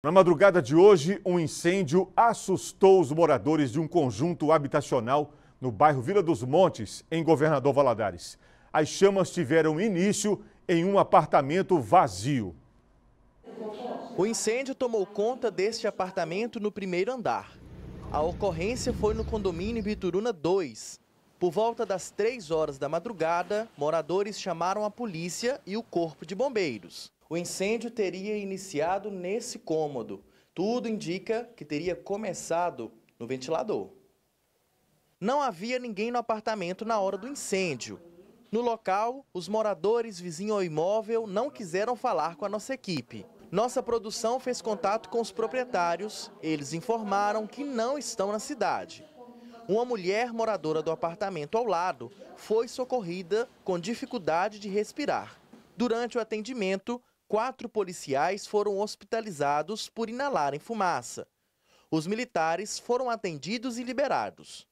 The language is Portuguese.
Na madrugada de hoje, um incêndio assustou os moradores de um conjunto habitacional no bairro Vila dos Montes, em Governador Valadares. As chamas tiveram início em um apartamento vazio. O incêndio tomou conta deste apartamento no primeiro andar. A ocorrência foi no condomínio Vituruna 2. Por volta das 3 horas da madrugada, moradores chamaram a polícia e o corpo de bombeiros. O incêndio teria iniciado nesse cômodo. Tudo indica que teria começado no ventilador. Não havia ninguém no apartamento na hora do incêndio. No local, os moradores vizinho ao imóvel não quiseram falar com a nossa equipe. Nossa produção fez contato com os proprietários. Eles informaram que não estão na cidade. Uma mulher moradora do apartamento ao lado foi socorrida com dificuldade de respirar. Durante o atendimento, quatro policiais foram hospitalizados por inalarem fumaça. Os militares foram atendidos e liberados.